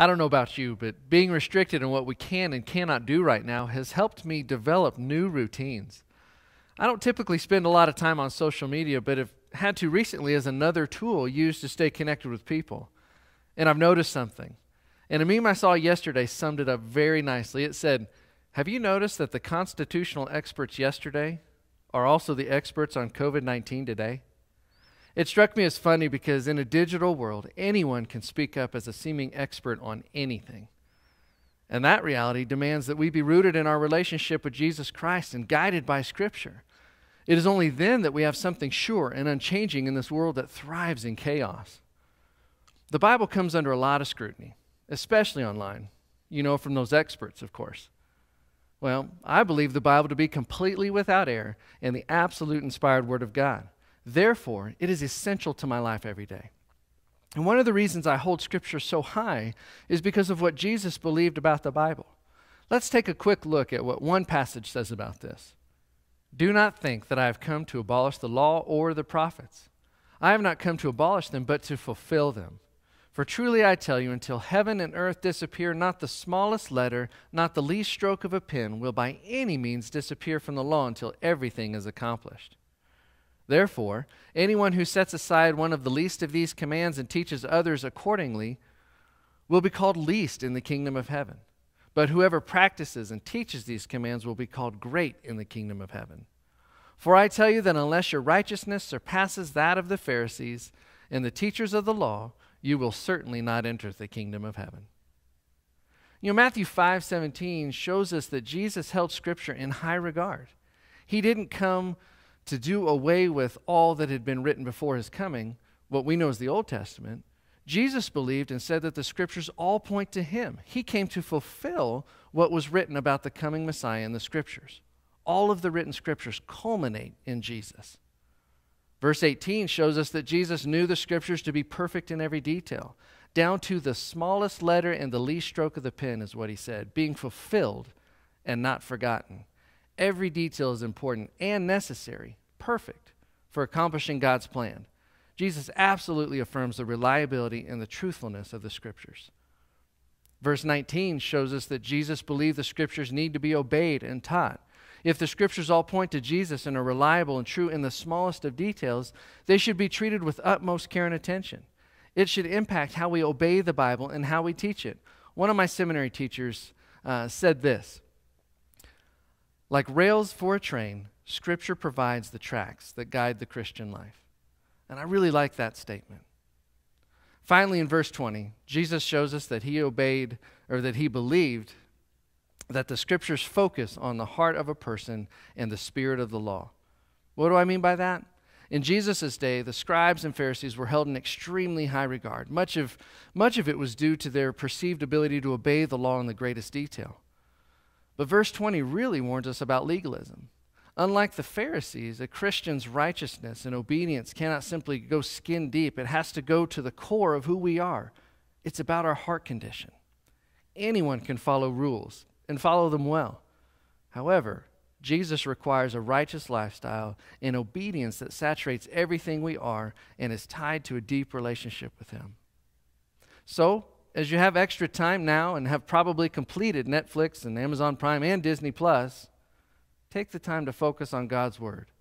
I don't know about you, but being restricted in what we can and cannot do right now has helped me develop new routines. I don't typically spend a lot of time on social media, but have had to recently as another tool used to stay connected with people. And I've noticed something. And a meme I saw yesterday summed it up very nicely. It said, Have you noticed that the constitutional experts yesterday are also the experts on COVID 19 today? It struck me as funny because in a digital world, anyone can speak up as a seeming expert on anything. And that reality demands that we be rooted in our relationship with Jesus Christ and guided by Scripture. It is only then that we have something sure and unchanging in this world that thrives in chaos. The Bible comes under a lot of scrutiny, especially online, you know, from those experts, of course. Well, I believe the Bible to be completely without error and the absolute inspired Word of God. Therefore, it is essential to my life every day. And one of the reasons I hold Scripture so high is because of what Jesus believed about the Bible. Let's take a quick look at what one passage says about this. Do not think that I have come to abolish the law or the prophets. I have not come to abolish them, but to fulfill them. For truly I tell you, until heaven and earth disappear, not the smallest letter, not the least stroke of a pen will by any means disappear from the law until everything is accomplished. Therefore, anyone who sets aside one of the least of these commands and teaches others accordingly will be called least in the kingdom of heaven. But whoever practices and teaches these commands will be called great in the kingdom of heaven. For I tell you that unless your righteousness surpasses that of the Pharisees and the teachers of the law, you will certainly not enter the kingdom of heaven. You know, Matthew 5 17 shows us that Jesus held Scripture in high regard. He didn't come to do away with all that had been written before his coming, what we know as the Old Testament, Jesus believed and said that the scriptures all point to him. He came to fulfill what was written about the coming Messiah in the scriptures. All of the written scriptures culminate in Jesus. Verse 18 shows us that Jesus knew the scriptures to be perfect in every detail, down to the smallest letter and the least stroke of the pen, is what he said, being fulfilled and not forgotten. Every detail is important and necessary, perfect for accomplishing God's plan. Jesus absolutely affirms the reliability and the truthfulness of the scriptures. Verse 19 shows us that Jesus believed the scriptures need to be obeyed and taught. If the scriptures all point to Jesus and are reliable and true in the smallest of details, they should be treated with utmost care and attention. It should impact how we obey the Bible and how we teach it. One of my seminary teachers uh, said this like rails for a train, Scripture provides the tracks that guide the Christian life. And I really like that statement. Finally, in verse 20, Jesus shows us that he obeyed or that he believed that the scriptures focus on the heart of a person and the spirit of the law. What do I mean by that? In Jesus' day, the scribes and Pharisees were held in extremely high regard. Much of, much of it was due to their perceived ability to obey the law in the greatest detail. But verse 20 really warns us about legalism. Unlike the Pharisees, a Christian's righteousness and obedience cannot simply go skin deep, it has to go to the core of who we are. It's about our heart condition. Anyone can follow rules and follow them well. However, Jesus requires a righteous lifestyle and obedience that saturates everything we are and is tied to a deep relationship with Him. So, as you have extra time now and have probably completed Netflix and Amazon Prime and Disney Plus, take the time to focus on God's Word.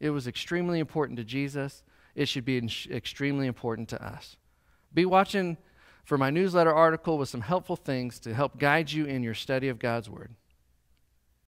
It was extremely important to Jesus. It should be extremely important to us. Be watching for my newsletter article with some helpful things to help guide you in your study of God's Word.